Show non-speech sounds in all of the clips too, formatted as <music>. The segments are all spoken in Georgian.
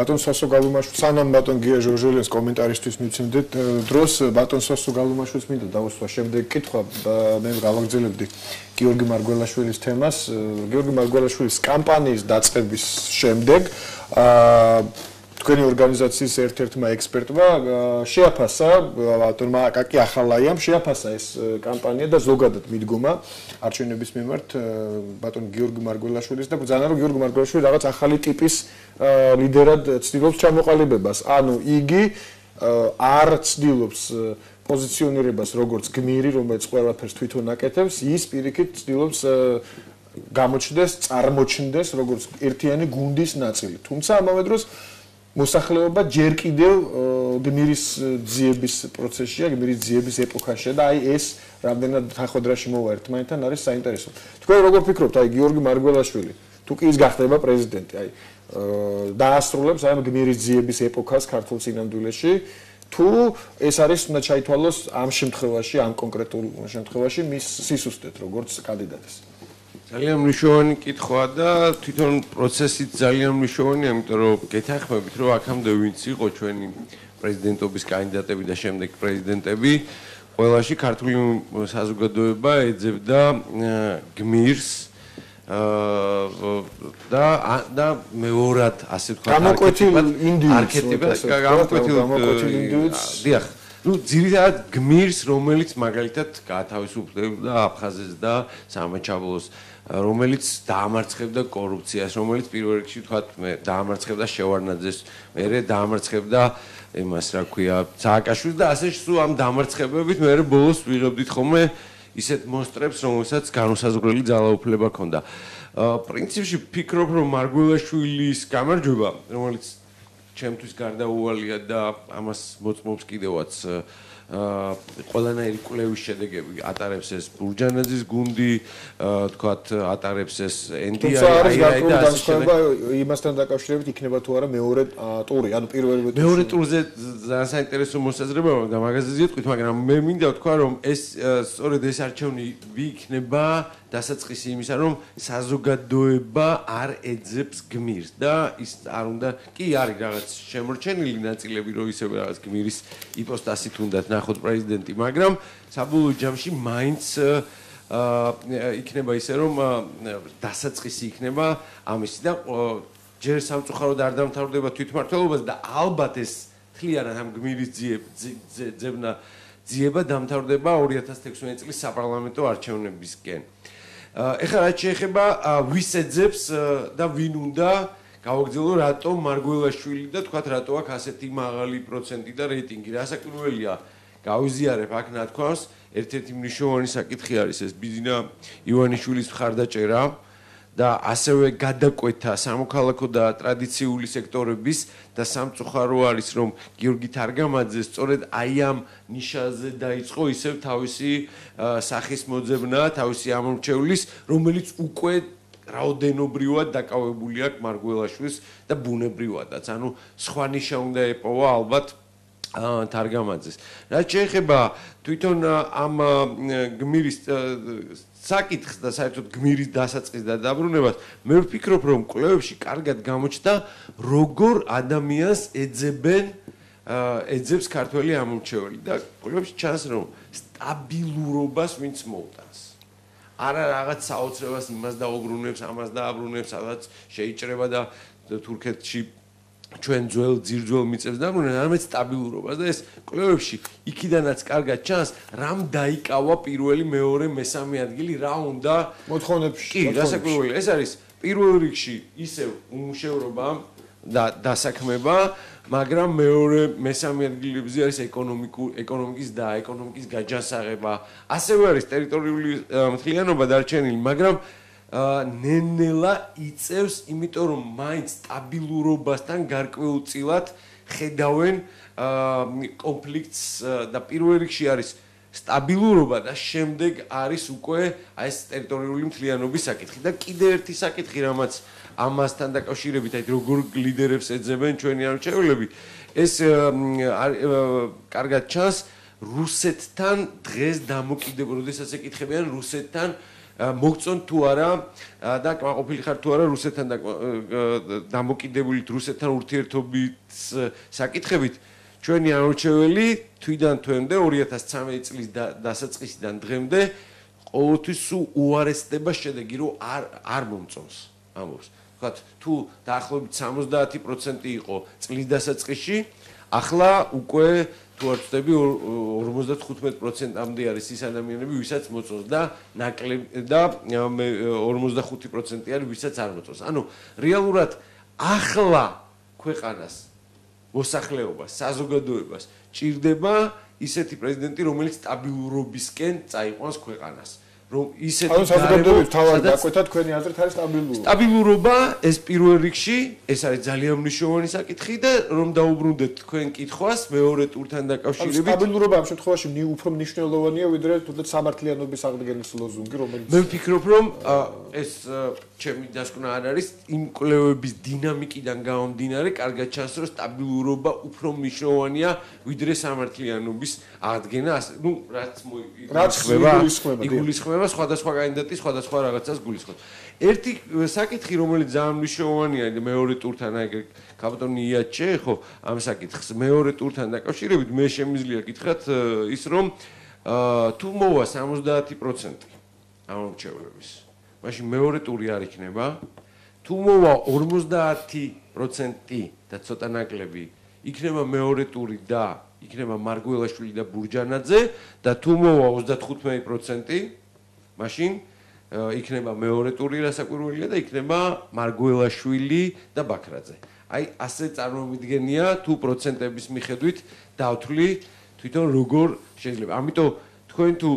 ბატონ სასო გალუმაშვილს სანამ ბატონ გია ჟორჟელიას კომენტარისთვის მიცემდეთ დროს ბატონ სასო გალუმაშვილს მინდა დავუსვა შემდეგ კითხვა მე გავაგრძელებდი გიორგი მარგველაშვილის თემას გიორგი მარგველაშვილის კამპანიის დაწყების შემდეგ აა თქვენი ორგანიზაციის ერთ-ერთმა ექსპერტმა შეაფასა, თორმა აკაკი ახალაიამ შეაფასა ეს კამპანია და ზოგადად მიდგომა არჩევნების მიმართ ბატონ გიორგი მარგველაშვილის და ბრძანა რომ გიორგი მარგველაშვილი რაღაც ახალი ტიპის ლიდერად ცდილობს ჩამოყალიბებას. ანუ იგი არ ცდილობს პოზიციონირებას როგორც გმირი, რომელიც ყველაფერს თვითონ აკეთებს, ის პირიქით ცდილობს გამოჩნდეს, წარმოჩნდეს როგორც ერთიანი გუნდის ნაწილი. თუმცა ამავე დროს მოსახლეობა ჯერ კიდევ გმირის ძიების პროცესშია, გმირის ძიების ეპოქაშია და აი ეს რამდენად თანხოდრაში მოვა ერთმანეთთან არის საინტერესო. თქვენ როგორ ფიქრობთ, აი გიორგი მარგველაშვილი, თუ კი ის გახდება პრეზიდენტი, აი დაასრულებს აი გმირის ძიების ეპოქას ქართულ სინამდვილეში, თუ ეს არის უნდა ჩაითვალოს ამ შემთხვევაში, ამ კონკრეტულ შემთხვევაში მის სისუსტეთ როგორც კანდიდატის? ძალიან მნიშვნელოვანი კითხვა და თვითონ პროცესი ძალიან მნიშვნელოვანია, იმიტომ რომ გეთახმებით, რომ აქამდე ვინც იყო ჩვენი პრეზიდენტობის კანდიდატები და შემდეგ პრეზიდენტები, ყველაში ქართული საზოგადოება ეძებდა გმირს აა და და მეორად ასე ვთქვათ არქეტიპად არქეტიპად გამოკვეთილ გამოკვეთილ ინდივიდს დიახ ну, ძირითადად გმირს, რომელიც მაგალითად გათავისუფლდა აფხაზეს და სამაჩაბლოს, რომელიც დაამარცხებდა კორუფციას, რომელიც პირველ რიგში თქვა მე დაამარცხებდა შევარნაძეს, მე რე დაამარცხებდა იმას, რა ქვია, ცააკაშვილს და ასე შუ ამ დაამარცხებებით მე რე ბოლოს ვიღებდით ხოლმე ისეთ მონსტრებს, რომელსაც განუსაზღვრელი ძალაუფლება ჰქონდა. ა პრინციპში ფიქრობ რომ მარგველაშვილის გამარჯობა, რომელიც ჩემთვის გარდაუვალია და ამას მოწმობს კიდევაც ყველანაირი კვლევის შედეგები ატარებს ეს ბურჯანაძის გუნდი, თქვათ, ატარებს ეს ენდია აი აი და ასე შემდეგ. იმასთან დაკავშირებით იქნება თუ არა მეორე ტური, ანუ პირველი მეტი. მეორე ტურზე ძალიან საინტერესო მოსაზრება მაქვს და მაგაზე ზიეთქვით, მაგრამ მე მინდა ვთქვა, რომ ეს სწორედ ეს არჩევნი ვი იქნება დასაწყისი იმისა, რომ საზოგადოება არ ეძებს გმირს და ის არ უნდა კი არის რაღაც შემორჩენილი ნაწილები, რომ ისევ რაღაც გმირის იპოსტასი თუნდაც და ვნახოთ პრეზიდენტი, მაგრამ საბოლოო ჯამში მაინც აა იქნება ისე რომ დასაწყისი იქნება ამისი და ჯერ სამწუხაროდ არ დამთავრდება თვითმართველობას და ალბათ ეს თლიანად ამ გმირის ძიება ძიება დამთავრდება 2016 წლის საპარლამენტო არჩევნებისკენ. ეხლა რაც შეეხება ვის ეძებს და ვინ უნდა გავაგრძელო რატომ მარგველაშვილი და თქვა რატო აქვს ასეთი მაღალი პროცენტი და რეიტინგი. რა საკმაოა? გავიზიარებ აქ ნათქვამს, ერთ-ერთი მნიშვნელოვანი საკითხი არის ეს ბიძინა ივანიშვილის მხარდაჭერა და ასევე გადაკვეთა სამოქალაქო და ტრადიციული სექტორების და სამწუხარო არის რომ გიორგი თარგამაძე სწორედ აი ამ ნიშაზე დაიწყო ისევ თავისი სახის მოძებნა, თავისი ამორჩევლის, რომელიც უკვე რაოდენობრივად დაკავებული აქვს მარგველაშვილს და ბუნებრივადაც. ანუ სხვა ნიშა უნდა ეპოვა ალბათ თარგამაძეს. რაც შეეხება თვითონ ამ გმირის საკითხს და საერთოდ გმირის დასაწყისს და დაბრუნებას, მე ვფიქრობ, რომ კვლევებში კარგად გამოჩნდა როგორ ადამიანს ეძებენ ეძებს ქართველი ამომრჩეველი და კვლევებში ჩანს, რომ სტაბილურობას ვინც მოუტანს. არა რაღაც საოცრებას იმას დაუბრუნებს, ამას დააბრუნებს, სადაც შეიჭრება და თურქეთში ჩვენ ძველ ძირძველ მიწებს დაბრუნდნენ არამედ სტაბილურობას და ეს კლუბებში იქიდანაც კარგად ჩანს რამ დაიკავა პირველი მეორე მესამე ადგილი რა უნდა მოთხოვნებში კი დასაკვირველია ეს არის პირველ რიგში ისევ უმუშევრობა და დასაქმება მაგრამ მეორე მესამე ადგილებზე არის ეკონომიკურ ეკონომიკის და ეკონომიკის გაჯანსაღება ასევე არის ტერიტორიული მთლიანობა დარჩენილი მაგრამ ნენელა იწევს, იმიტომ რომ მაინც სტაბილურობასთან გარკვეულწილად ხედავენ კონფლიქტს და პირველ რიგში არის სტაბილურობა და შემდეგ არის უკვე აი ეს ტერიტორიული მთლიანობის საკითხი და კიდე ერთი საკითხი რამაც ამასთან დაკავშირებით აი როგორ ლიდერებს ეძებენ ჩვენი არჩეულები ეს კარგად ჩანს რუსეთთან დღეს დამოკიდებ როდესაც ეკითხებიან რუსეთთან მოგწონ თუ არა და კმაყოფილი ხარ თუ არა რუსეთთან დამოკიდებული რუსეთთან ურთიერთობის საკითხებით ჩვენი არჩეველი თვიდან თვემდე 2013 წლის დასაწყისიდან დღემდე ყოველთვის უარესდება შედეგი რომ არ არ მომწონს ამბობს თქვა თუ დაახლოებით 70% იყო წლის დასაწყისში ახლა უკვე თუ არ ვწდები 55%-ამდე არის ის ადამიანები, ვისაც მოწოს და ნაკლებ და 45% არის ვისაც არ მოწოს. ანუ რეალურად ახლა ქვეყანას მოსახლეობას, საზოგადოებას ჭირდება ისეთი პრეზიდენტი, რომელიც სტაბილურობისკენ წაიყვანს ქვეყანას. რომ ისეთი ანუ საზოგადოების თავად დაკვეთა თქვენი აზრით არის სტაბილურობა სტაბილურობა ეს პირველ რიგში ეს არის ძალიან მნიშვნელოვანი საკითხი და რომ დაუბრუნდეთ თქვენ კითხვას მეორე ტურთან დაკავშირებით სტაბილურობა ამ შემთხვევაში უფრო მნიშვნელოვანია ვიდრე თუნდაც სამართლიანობის აღდგენის ლოზუნგი რომელიც მე ვფიქრობ რომ ეს ჩემი დასკვნა არ არის იმ კლევების დინამიკიდან გამომდინარე კარგად ჩანს რომ სტაბილურობა უფრო მნიშვნელოვანია ვიდრე სამართლიანობის აღდგენა ნუ რაც მოიგულისხმება რაც მოიგულისხმება იქნება სხვადასხვა კანდიდატი სხვადასხვა რაღაცას გულისხმობს. ერთი საკითხი, რომელიც ძალიან მნიშვნელოვანია მეორე ტურთან, აი კაპიტონ იაჩე, ხო, ამ საკითხს მეორე ტურთან დაკავშირებით მე შემიძლია გითხრათ ის რომ თუ მოვა 70% ამ ორჩევლების, მაშინ მეორე ტური არ იქნება. თუ მოვა 50% და ცოტა ნაკლები, იქნება მეორე ტური და იქნება მარგველაშვილი და ბურჯანაძე და თუ მოვა 35% მაშინ იქნება მეორე ტური რასაკვირველია და იქნება მარგველაშვილი და ბაქრაძე. აი ასე წარმოვიდგენია თუ პროცენტების მიხედვით დავთვლი თვითონ როგორ შეიძლება. ამიტომ თქვენ თუ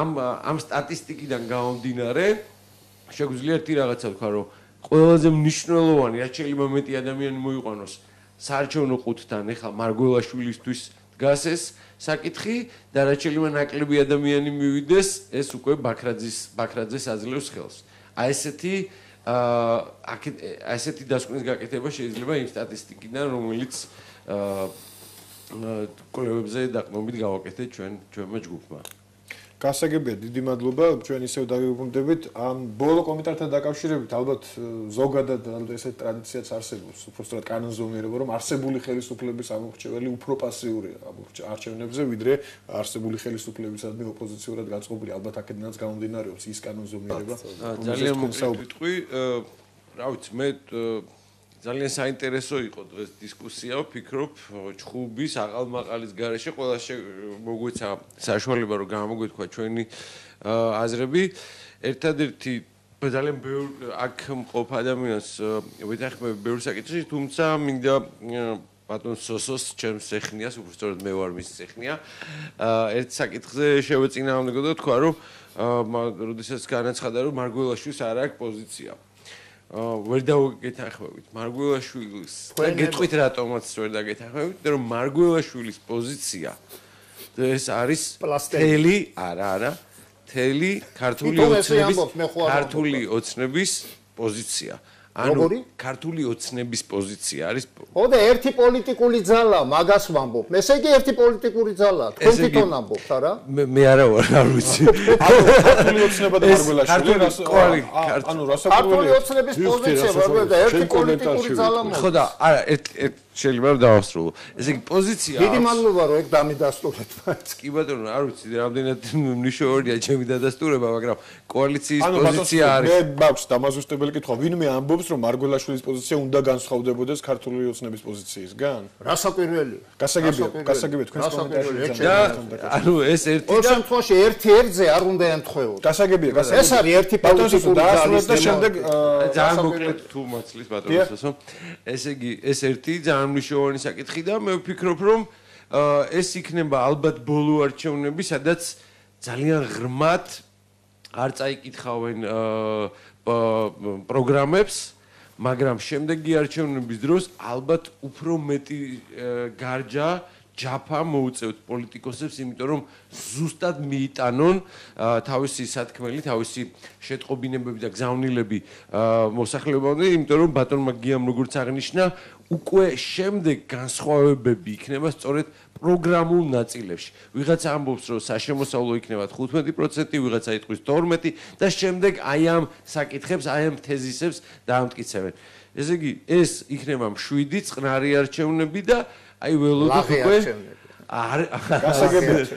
ამ ამ სტატისტიკიდან გამომდინარე შეგვიძლია ერთი რაღაცა თქვა, რომ ყველაზე მნიშვნელოვანი რაც შეიძლება მეტი ადამიანი მოიყვანოს საარჩევნო ყუთთან ახლა მარგველაშვილისთვის დგას ეს საკითხი და რაც შეიძლება ნაკლები ადამიანი მივიდეს, ეს უკვე ბაქრაძის ბაქრაძეს აძლევს ხელს. აი ესეთი აა ესეთი დასკვნის გაკეთება შეიძლება იმ სტატისტიკიდან, რომელიც აა კოლებზე დაყნობით გავაკეთეთ ჩვენ ჩვენმა ჯგუფმა. გასაგებია დიდი მადლობა ჩვენ ისევ დაგეუბნებით ამ ბოლო კომენტართან დაკავშირებით ალბათ ზოგადად ესე ტრადიციაც არსებობს უფრო სწორად კანონზომიერება რომ არსებული ხელისუფლების ამორჩეველი უფრო პასიურია არჩევნებზე ვიდრე არსებული ხელისუფლების ადმი ოპოზიციურად გაწყობილი ალბათ აქედანაც გამომდინარეობს ის კანონზომიერება ძალიან მოგსაუბრეთ თქვი რა ვიცი მე ძალიან საინტერესო იყო დღეს დისკუსია, ვფიქრობ, ჩხუბის აღალმაყალის გარეშე ყველა მოგვეცა საშუალება რომ გამოგვეთქვა ჩვენი აზრები. ერთადერთი ძალიან ბევრ აქ მყოფ ადამიანს ვეთახმები ბევრ საკითხში, თუმცა მინდა ბატონ სოსოს ჩემს ეხნიას, უფრო სწორედ მე ვარ მის ეხნია. ერთ საკითხზე შევეწინააღმდეგო და თქვა რომ ა მაგ როდესაც განაცხადა რომ მარგველაშვილს არ აქვს პოზიცია. აა ვერ დაგეთახმებით მარგველაშვილის და გეტყვით რატომაც ვერ დაგეთახმებით და რომ მარგველაშვილის პოზიცია ეს არის პლასტელი არა არა თელი ქართული ოცნების ქართული ოცნების პოზიცია ანუ ქართული ოცნების პოზიცია არის ო და ერთი პოლიტიკური ძალა მაგას ვამბობ. ესე იგი ერთი პოლიტიკური ძალა, თქვენ თვითონ ამბობთ არა? მე მე არა ვარ, არ ვიცი. <laughs> <laughs> ქართული ოცნება და მარგველაშვილი ანუ ქართული ოცნების პოზიცია მარგველა და ერთი პოლიტიკური ძალა მოხდა. ხო და არა, ერთ ერთ შეიძლება დავასრულო. ესე იგი პოზიცია დიდი მადლობა რომ ეგ დამიდასტურეთ. კი ბატონო, არ ვიცი რამდენად მნიშვნელოვანია ჩემი დადასტურება, მაგრამ კოალიციის პოზიცია არის. მე მაქვს დამაზუსტებელი კითხვა, ვინმე ამბობს რომ მარგველაშვილის პოზიცია უნდა განსხვავდებოდეს ქართული ოცნების პოზიციისგან? რასაკვირველი? გასაგებია, გასაგებია თქვენს კომენტარში. და ანუ ეს ერთი და ორ შემთხვევაში ერთი ერთზე არ უნდა ემთხვეოდეს. გასაგებია, გასაგებია. ეს არის ერთი პოზიცია და დაასრულოთ და შემდეგ ძალიან მოკლედ თუ მოცლის ბატონო ესო. ესე იგი ეს ერთი ძალიან სამნიშოვანი საკითხი და მე ვფიქრობ რომ ეს იქნება ალბათ ბოლო არჩევნები სადაც ძალიან ღრმად არ წაიკითხავენ პროგრამებს მაგრამ შემდეგი არჩევნების დროს ალბათ უფრო მეტი გარჯა ჯაფა მოუწევთ პოლიტიკოსებს, იმიტომ რომ ზუსტად მიიტანონ თავისი სათქმელი, თავისი შეტყობინებები და გზავნილები მოსახლეობამდე, იმიტომ რომ ბატონმა გიამ როგორც აღნიშნა, უკვე შემდეგ განსხვავებები იქნება სწორედ პროგრამულ ნაწილებში. ვიღაც ამბობს, რომ საშემოსავლო იქნება 15%, ვიღაცა იტყვის 12 და შემდეგ აი ამ საკითხებს, აი ამ თეზისებს დაამტკიცებენ. ესე იგი, ეს იქნება 7 წნარი არჩევნები და აი ველოდოთ უკვე არ გასაგებია